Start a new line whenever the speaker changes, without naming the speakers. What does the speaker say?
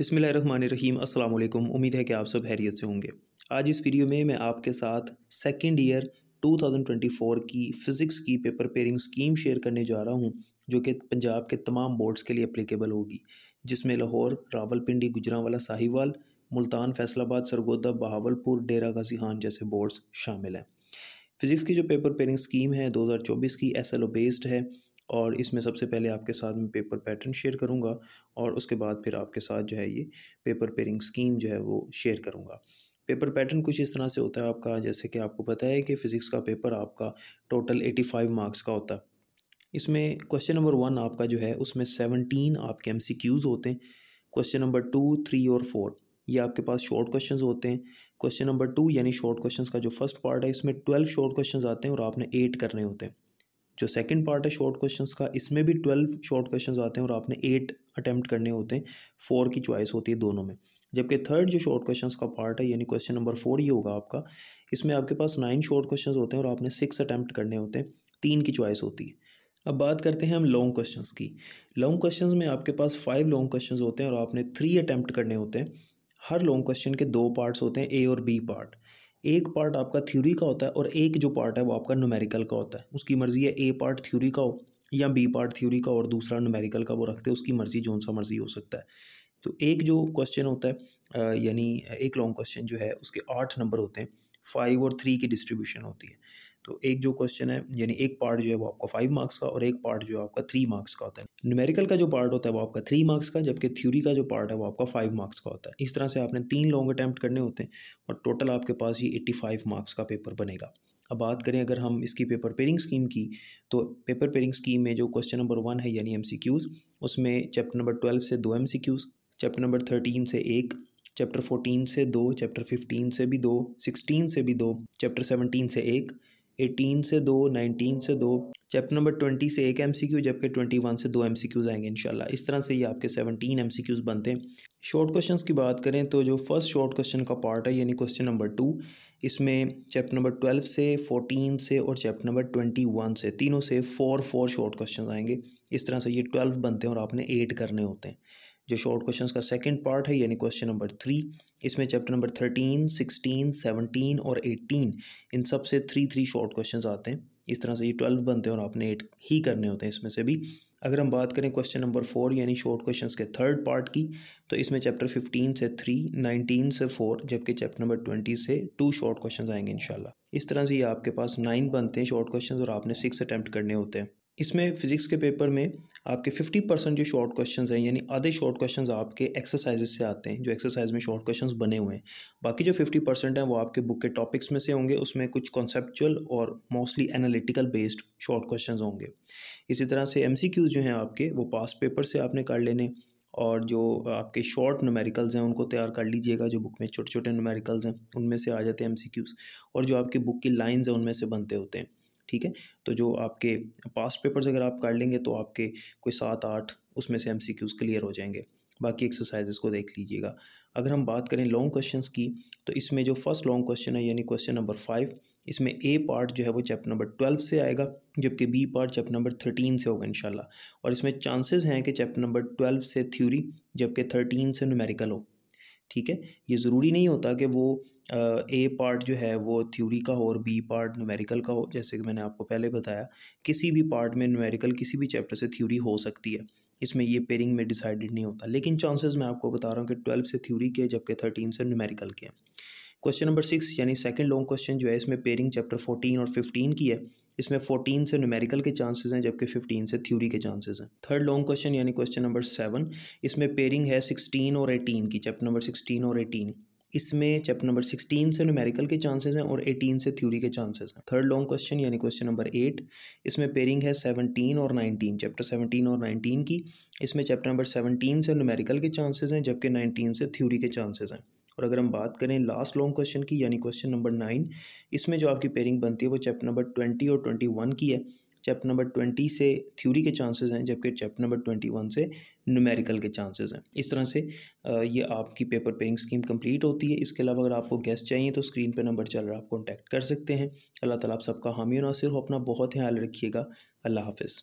बिसमीम अस्सलाम वालेकुम उम्मीद है कि आप सब हैरियत से होंगे आज इस वीडियो में मैं आपके साथ सेकंड ईयर 2024 की फ़िज़िक्स की पेपर पेयरिंग स्कीम शेयर करने जा रहा हूं जो कि पंजाब के तमाम बोर्ड्स के लिए अप्लीकेबल होगी जिसमें लाहौर रावलपिंडी गुजरावाला साहिवाल मुल्तान फैसलाबाद सरगोदा बहावलपुर डेरा गाजी खान जैसे बोर्ड्स शामिल हैं फ़िज़िक्स की जो पेपर पेयरिंग स्कीम है दो की एस बेस्ड है और इसमें सबसे पहले आपके साथ मैं पेपर पैटर्न शेयर करूँगा और उसके बाद फिर आपके साथ जो है ये पेपर पेयरिंग स्कीम जो है वो शेयर करूँगा पेपर पैटर्न कुछ इस तरह से होता है आपका जैसे कि आपको पता है कि फ़िज़िक्स का पेपर आपका टोटल एटी फाइव मार्क्स का होता है इसमें क्वेश्चन नंबर वन आपका जो है उसमें सेवनटीन आपके एम सी क्यूज़ होते हैं क्वेश्चन नंबर टू थ्री और फोर ये आपके पास शॉर्ट क्वेश्चन होते हैं क्वेश्चन नंबर टू यानी शॉर्ट क्वेश्चन का जो फर्स्ट पार्ट है इसमें ट्वेल्व शॉर्ट क्वेश्चन आते हैं और आपने एट करने होते हैं जो सेकंड पार्ट है शॉर्ट क्वेश्चंस का इसमें भी ट्वेल्व शॉर्ट क्वेश्चंस आते हैं और आपने एट अटैम्प्ट करने होते हैं फोर की चॉइस होती है दोनों में जबकि थर्ड जो शॉर्ट क्वेश्चंस का पार्ट है यानी क्वेश्चन नंबर फोर ही होगा आपका इसमें आपके पास नाइन शॉर्ट क्वेश्चन होते हैं और आपने सिक्स अटैम्प्ट करने होते हैं तीन की चॉइस होती है अब बात करते हैं हम लॉन्ग क्वेश्चन की लॉन्ग क्वेश्चन में आपके पास फाइव लॉन्ग क्वेश्चन होते हैं और आपने थ्री अटैम्प्ट करने होते हैं हर लॉन्ग क्वेश्चन के दो पार्ट्स होते हैं ए और बी पार्ट एक पार्ट आपका थ्योरी का होता है और एक जो पार्ट है वो आपका न्यूमेरिकल का होता है उसकी मर्ज़ी है ए पार्ट थ्योरी का हो या बी पार्ट थ्योरी का और दूसरा न्यूमेरिकल का वो रखते हैं उसकी मर्ज़ी जौन सा मर्ज़ी हो सकता है तो एक जो क्वेश्चन होता है यानी एक लॉन्ग क्वेश्चन जो है उसके आठ नंबर होते हैं फाइव और थ्री की डिस्ट्रीब्यूशन होती है तो एक जो क्वेश्चन है यानी एक पार्ट जो है वो आपका फाइव मार्क्स का और एक पार्ट जो है आपका थ्री मार्क्स का होता है न्यूमेरिकल का जो पार्ट होता है वो आपका थ्री मार्क्स का जबकि थ्योरी का जो पार्ट है वो आपका फाइव मार्क्स का होता है इस तरह से आपने तीन लॉन्ग अटैम्प्ट करने होते हैं और टोटल आपके पास ये एट्टी फाइव मार्क्स का पेपर बनेगा अब बात करें अगर हम इसकी पेपर पेयरिंग स्कीम की तो पेपर पेयरिंग स्कीम में जो क्वेश्चन नंबर वन है यानी एम उसमें चैप्टर नंबर ट्वेल्व से दो एम चैप्टर नंबर थर्टीन से एक चैप्टर फोर्टीन से दो चैप्टर फिफ्टीन से भी दो सिक्सटीन से भी दो चैप्टर सेवनटीन से एक एटीन से दो नाइनटीन से दो चैप्टर नंबर ट्वेंटी से एक एम जबकि ट्वेंटी वन से दो एम आएंगे इनशाला इस तरह से ये आपके सेवनटीन एम बनते हैं शॉर्ट क्वेश्चन की बात करें तो जो फर्स्ट शॉर्ट क्वेश्चन का पार्ट है यानी क्वेश्चन नंबर टू इसमें चैप्टर नंबर ट्वेल्व से फोर्टीन से और चैप्टर नंबर ट्वेंटी वन से तीनों से फोर फोर शॉर्ट क्वेश्चन आएंगे इस तरह से ये ट्वेल्व बनते हैं और आपने एट करने होते हैं जो शॉर्ट क्वेश्चन का सेकेंड पार्ट है यानी क्वेश्चन नंबर थ्री इसमें chapter number thirteen sixteen seventeen और एटीन इन सब से थ्री थ्री शॉर्ट क्वेश्चन आते हैं इस तरह से ये ट्वेल्व बनते हैं और आपने एट ही करने होते हैं इसमें से भी अगर हम बात करें क्वेश्चन नंबर फोर यानी शॉर्ट क्वेश्चन के थर्ड पार्ट की तो इसमें चैप्टर फिफ्टीन से थ्री नाइनटीन से फोर जबकि चैप्टर नंबर ट्वेंटी से टू शॉर्ट क्वेश्चन आएंगे इन इस तरह से ये आपके पास नाइन बनते हैं शॉर्ट क्वेश्चन और आपने सिक्स अटैम्प्ट करने होते हैं इसमें फिज़िक्स के पेपर में आपके फिफ्टी परसेंट जो शॉर्ट क्वेश्चन हैं यानी आधे शॉर्ट क्वेश्चन आपके एक्सरसाइजेज से आते हैं जो एक्सरसाइज में शॉर्ट क्वेश्चन बने हुए हैं बाकी जो फिफ्टी परसेंट हैं वो आपके बुक के टॉपिक्स में से होंगे उसमें कुछ कॉन्सेपचुअल और mostly analytical based short question होंगे इसी तरह से एम जो हैं आपके वो पास पेपर से आपने कर लेने और जो आपके शॉर्ट नुमेरिकल्स हैं उनको तैयार कर लीजिएगा जो बुक में छोटे छोटे नुमेरिकल्स हैं उनमें से आ जाते हैं एम और जो आपकी बुक की लाइन्स हैं उनमें से बनते होते हैं ठीक है तो जो आपके पास्ट पेपर्स अगर आप कर लेंगे तो आपके कोई सात आठ उसमें से एम क्लियर हो जाएंगे बाकी एक्सरसाइजेस को देख लीजिएगा अगर हम बात करें लॉन्ग क्वेश्चंस की तो इसमें जो फर्स्ट लॉन्ग क्वेश्चन है यानी क्वेश्चन नंबर फाइव इसमें ए पार्ट जो है वो चैप्टर नंबर ट्वेल्व से आएगा जबकि B part chapter number thirteen से होगा इनशाला और इसमें चांसेस हैं कि चैप्टर नंबर ट्वेल्व से थ्योरी जबकि थर्टीन से न्यूमेरिकल हो ठीक है ये ज़रूरी नहीं होता कि वो ए पार्ट जो है वो थ्योरी का हो और बी पार्ट न्यूमेरिकल का हो जैसे कि मैंने आपको पहले बताया किसी भी पार्ट में न्यूमेरिकल किसी भी चैप्टर से थ्योरी हो सकती है इसमें ये पेयरिंग में डिसाइडेड नहीं होता लेकिन चांसेस मैं आपको बता रहा हूँ कि ट्वेल्व से थ्योरी के जबकि थर्टीन से न्यूमेरिकल के हैं क्वेश्चन नंबर सिक्स यानी सेकंड लॉन्ग क्वेश्चन जो है इसमें पेयरिंग चैप्टर फोर्टीन और फिफ्टीन की है इसमें फोर्टीन से न्यूमेरिकल के चांसेस हैं जबकि फिफ्टीन से थ्योरी के चांसेस हैं थर्ड लॉन्ग क्वेश्चन यानी क्वेश्चन नंबर सेवन इसमें पेयरिंग है सिक्सटीन और एटीन की चैप्टर नंबर सिक्सटीन और एटीन इसमें चैप्टर नंबर सिक्सटीन से न्यूमेरिकल के चांसेस हैं और एटीन से थ्योरी के चांसेस हैं थर्ड लॉन्ग क्वेश्चन यानी क्वेश्चन नंबर एट इसमें पेयरिंग है सेवनटीन और नाइनटीन चैप्टर सेवनटीन और नाइनटीन की इसमें चैप्टर नंबर सेवनटीन से न्यूमेरिकल के चांसेस हैं जबकि नाइनटीन से थ्योरी के चांसेस हैं और अगर हम बात करें लास्ट लॉन्ग क्वेश्चन की यानी क्वेश्चन नंबर नाइन इसमें जो आपकी पेयरिंग बनती है वो चैप्टर नंबर ट्वेंटी और ट्वेंटी वन की है चैप्टर नंबर ट्वेंटी से थ्योरी के चांसेस हैं जबकि चैप्टर नंबर ट्वेंटी वन से न्यूमेरिकल के चांसेस हैं इस तरह से ये आपकी पेपर पेइंग स्कीम कंप्लीट होती है इसके अलावा अगर आपको गेस्ट चाहिए तो स्क्रीन पर नंबर चल रहा है आप कॉन्टैक्ट कर सकते हैं अल्लाह ताला आप सबका हामी नासिर हो अपना बहुत ख्याल रखिएगा अल्लाह हाफिज़